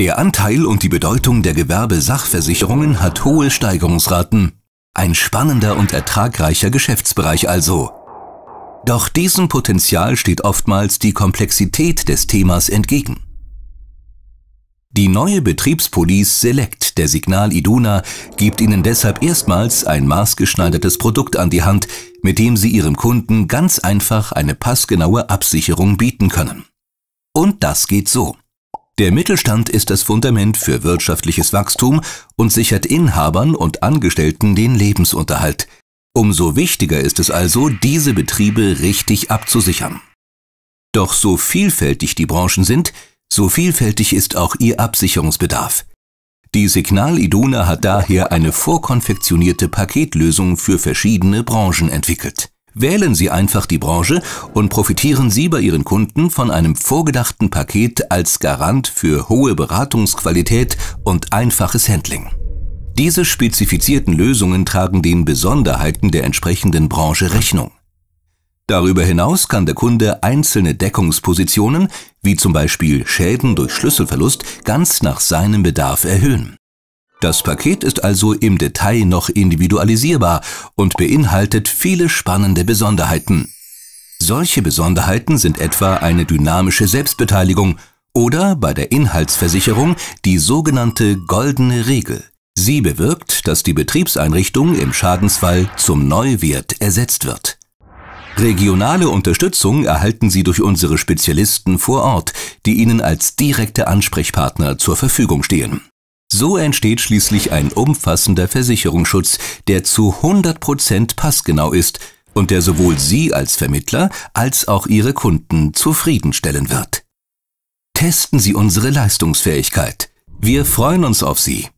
Der Anteil und die Bedeutung der Gewerbesachversicherungen hat hohe Steigerungsraten. Ein spannender und ertragreicher Geschäftsbereich also. Doch diesem Potenzial steht oftmals die Komplexität des Themas entgegen. Die neue Betriebspolice Select der Signal Iduna gibt Ihnen deshalb erstmals ein maßgeschneidertes Produkt an die Hand, mit dem Sie Ihrem Kunden ganz einfach eine passgenaue Absicherung bieten können. Und das geht so. Der Mittelstand ist das Fundament für wirtschaftliches Wachstum und sichert Inhabern und Angestellten den Lebensunterhalt. Umso wichtiger ist es also, diese Betriebe richtig abzusichern. Doch so vielfältig die Branchen sind, so vielfältig ist auch ihr Absicherungsbedarf. Die Signal Iduna hat daher eine vorkonfektionierte Paketlösung für verschiedene Branchen entwickelt. Wählen Sie einfach die Branche und profitieren Sie bei Ihren Kunden von einem vorgedachten Paket als Garant für hohe Beratungsqualität und einfaches Handling. Diese spezifizierten Lösungen tragen den Besonderheiten der entsprechenden Branche Rechnung. Darüber hinaus kann der Kunde einzelne Deckungspositionen, wie zum Beispiel Schäden durch Schlüsselverlust, ganz nach seinem Bedarf erhöhen. Das Paket ist also im Detail noch individualisierbar und beinhaltet viele spannende Besonderheiten. Solche Besonderheiten sind etwa eine dynamische Selbstbeteiligung oder bei der Inhaltsversicherung die sogenannte goldene Regel. Sie bewirkt, dass die Betriebseinrichtung im Schadensfall zum Neuwert ersetzt wird. Regionale Unterstützung erhalten Sie durch unsere Spezialisten vor Ort, die Ihnen als direkte Ansprechpartner zur Verfügung stehen. So entsteht schließlich ein umfassender Versicherungsschutz, der zu 100 Prozent passgenau ist und der sowohl Sie als Vermittler als auch Ihre Kunden zufriedenstellen wird. Testen Sie unsere Leistungsfähigkeit. Wir freuen uns auf Sie.